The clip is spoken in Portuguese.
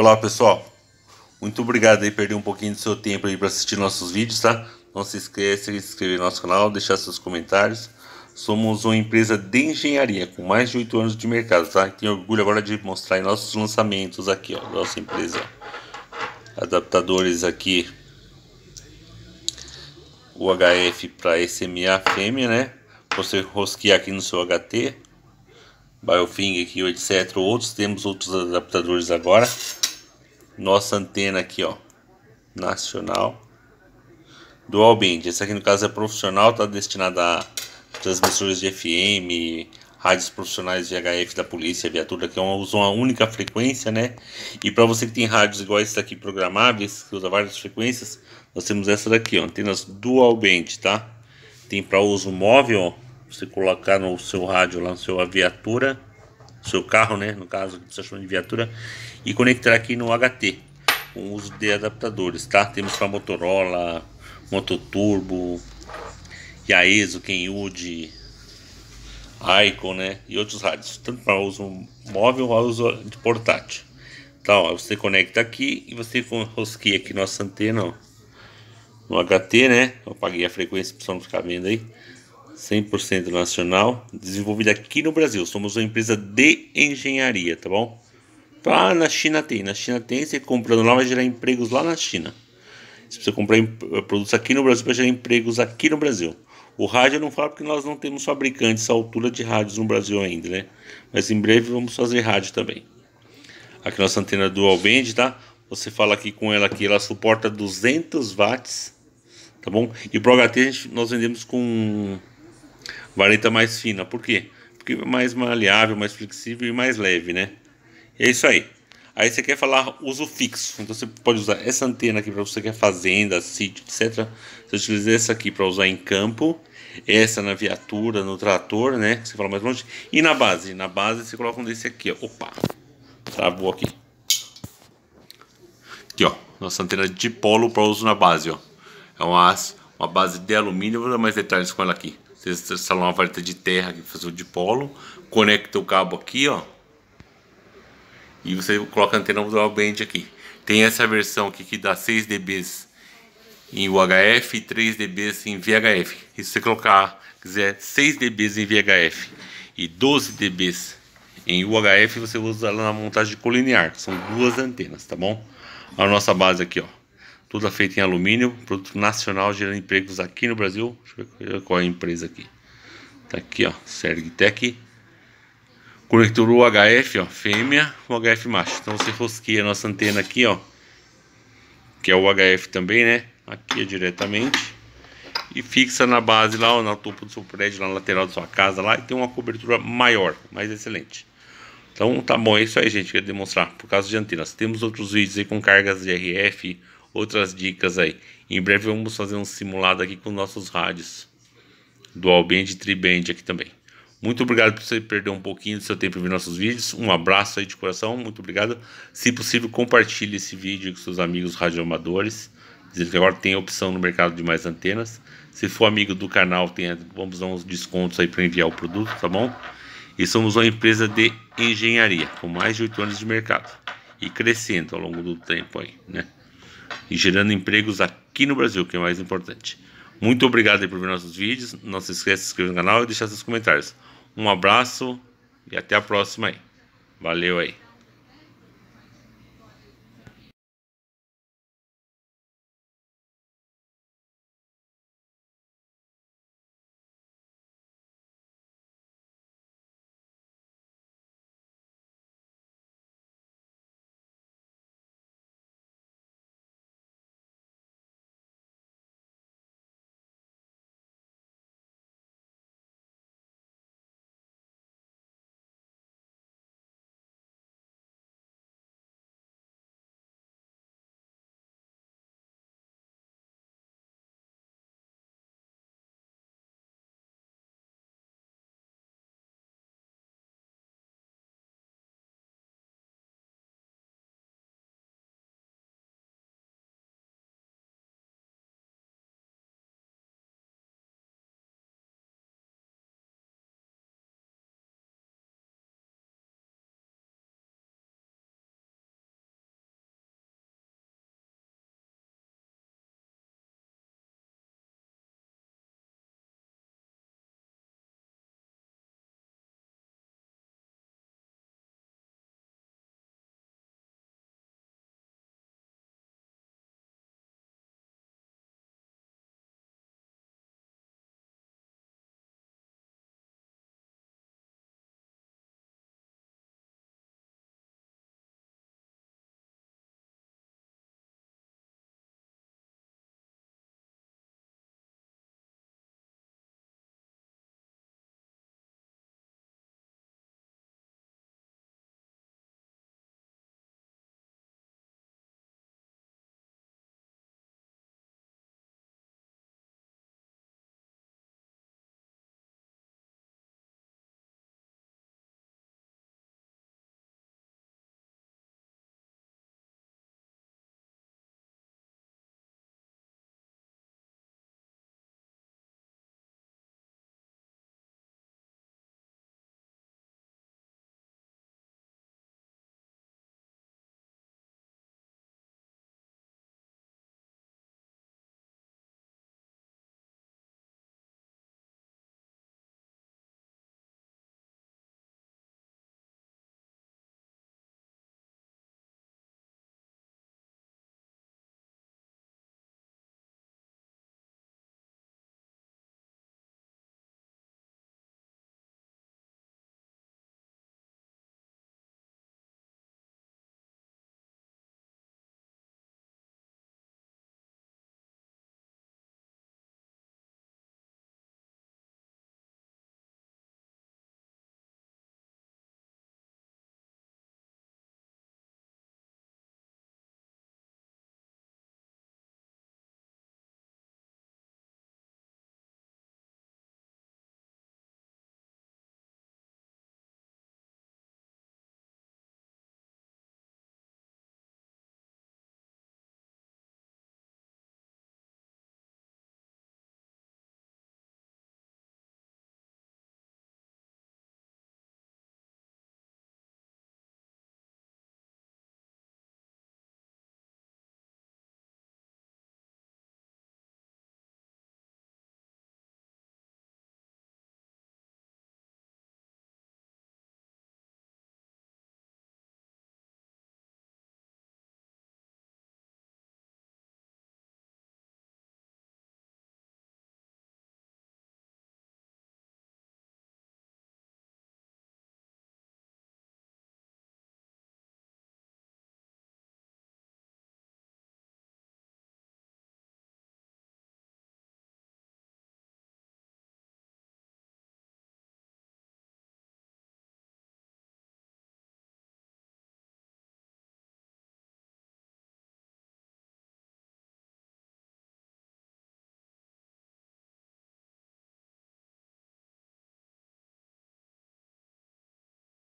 Olá pessoal, muito obrigado aí perder um pouquinho do seu tempo aí para assistir nossos vídeos, tá? Não se esqueça de se inscrever no nosso canal, deixar seus comentários. Somos uma empresa de engenharia com mais de 8 anos de mercado, tá? Tenho orgulho agora de mostrar nossos lançamentos aqui, ó, nossa empresa. Adaptadores aqui o HF para SMA fêmea, né? Você rosquear aqui no seu HT, Biofing aqui, etc. Outros temos outros adaptadores agora nossa antena aqui, ó, nacional dual band. Essa aqui no caso é profissional, está destinada a transmissores de FM, rádios profissionais de HF da polícia, viatura que usam uma única frequência, né? E para você que tem rádios igual esse aqui programáveis, que usa várias frequências, nós temos essa daqui, ó, antenas dual band, tá? Tem para uso móvel, ó, você colocar no seu rádio lá sua viatura seu carro, né, no caso que você chama de viatura, e conectar aqui no HT com uso de adaptadores, tá? Temos para Motorola, Mototurbo, Yaeso, Kenwood, Icon, né, e outros rádios, tanto para uso móvel ou uso de portátil. Então, ó, você conecta aqui e você rosqueia aqui nossa antena, ó, no HT, né? Eu apaguei a frequência para não ficar vendo aí. 100% nacional, desenvolvida aqui no Brasil. Somos uma empresa de engenharia, tá bom? Ah, na China tem. Na China tem, você comprando lá vai gerar empregos lá na China. Você precisa comprar eh, produtos aqui no Brasil para gerar empregos aqui no Brasil. O rádio eu não falo porque nós não temos fabricantes à altura de rádios no Brasil ainda, né? Mas em breve vamos fazer rádio também. Aqui nossa antena dual band, tá? Você fala aqui com ela aqui, ela suporta 200 watts, tá bom? E pro HT gente, nós vendemos com Vareta mais fina, por quê? Porque é mais maleável, mais flexível e mais leve, né? E é isso aí. Aí você quer falar uso fixo, então você pode usar essa antena aqui para você que é fazenda, sítio, etc. Você utiliza essa aqui para usar em campo, essa na viatura, no trator, né? Que você fala mais longe. E na base, na base você coloca um desse aqui, ó. Opa, travou aqui. Aqui, ó, nossa antena de polo para uso na base, ó. É uma, uma base de alumínio, vou dar mais detalhes com ela aqui. Você instalou uma vareta de terra que fazer o dipolo. Conecta o cabo aqui, ó. E você coloca a antena band aqui. Tem essa versão aqui que dá 6 dB em UHF e 3 dB em VHF. E se você colocar, quiser 6 dB em VHF e 12 dB em UHF, você usa ela na montagem colinear. São duas antenas, tá bom? A nossa base aqui, ó toda é feita em alumínio, produto nacional, gerando empregos aqui no Brasil. Deixa eu ver qual é a empresa aqui. Tá aqui, ó, Sergtec. Conector UHF, ó, fêmea, UHF macho. Então você rosqueia a nossa antena aqui, ó, que é o UHF também, né? Aqui é diretamente. E fixa na base lá, ó, no topo do seu prédio, lá na lateral da sua casa lá, e tem uma cobertura maior, mais excelente. Então tá bom, é isso aí, gente, queria demonstrar por causa de antenas. Temos outros vídeos aí com cargas de RF, outras dicas aí. Em breve vamos fazer um simulado aqui com nossos rádios. Dual band e triband aqui também. Muito obrigado por você perder um pouquinho do seu tempo em ver nossos vídeos. Um abraço aí de coração, muito obrigado. Se possível, compartilhe esse vídeo com seus amigos radioamadores. Dizendo que agora tem opção no mercado de mais antenas. Se for amigo do canal, tem, vamos dar uns descontos aí para enviar o produto, tá bom? E somos uma empresa de engenharia, com mais de 8 anos de mercado. E crescendo ao longo do tempo aí, né? e gerando empregos aqui no Brasil, que é o mais importante. Muito obrigado por ver nossos vídeos. Não se esqueça de se inscrever no canal e deixar seus comentários. Um abraço e até a próxima aí. Valeu aí.